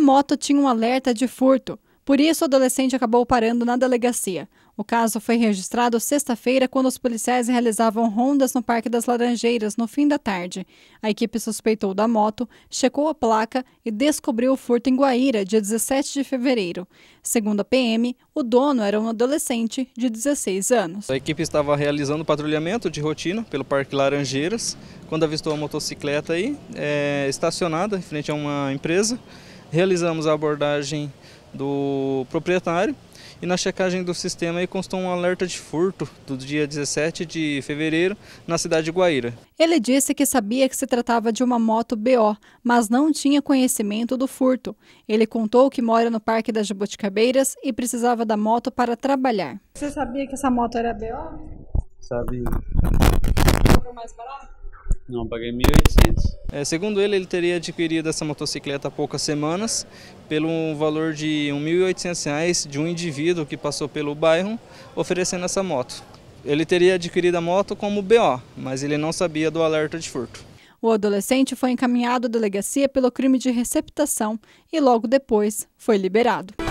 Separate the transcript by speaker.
Speaker 1: moto tinha um alerta de furto. Por isso, o adolescente acabou parando na delegacia. O caso foi registrado sexta-feira, quando os policiais realizavam rondas no Parque das Laranjeiras, no fim da tarde. A equipe suspeitou da moto, checou a placa e descobriu o furto em Guaíra, dia 17 de fevereiro. Segundo a PM, o dono era um adolescente de 16 anos.
Speaker 2: A equipe estava realizando patrulhamento de rotina pelo Parque Laranjeiras, quando avistou a motocicleta aí, é, estacionada em frente a uma empresa realizamos a abordagem do proprietário e na checagem do sistema aí constou um alerta de furto do dia 17 de fevereiro na cidade de Guaíra.
Speaker 1: Ele disse que sabia que se tratava de uma moto BO, mas não tinha conhecimento do furto. Ele contou que mora no Parque das Jabuticabeiras e precisava da moto para trabalhar.
Speaker 3: Você sabia que essa moto era BO? Sabia. Comprou mais barato?
Speaker 2: Não, paguei 1.800. É, segundo ele, ele teria adquirido essa motocicleta há poucas semanas pelo valor de R$ reais de um indivíduo que passou pelo bairro oferecendo essa moto. Ele teria adquirido a moto como BO, mas ele não sabia do alerta de furto.
Speaker 1: O adolescente foi encaminhado à delegacia pelo crime de receptação e logo depois foi liberado.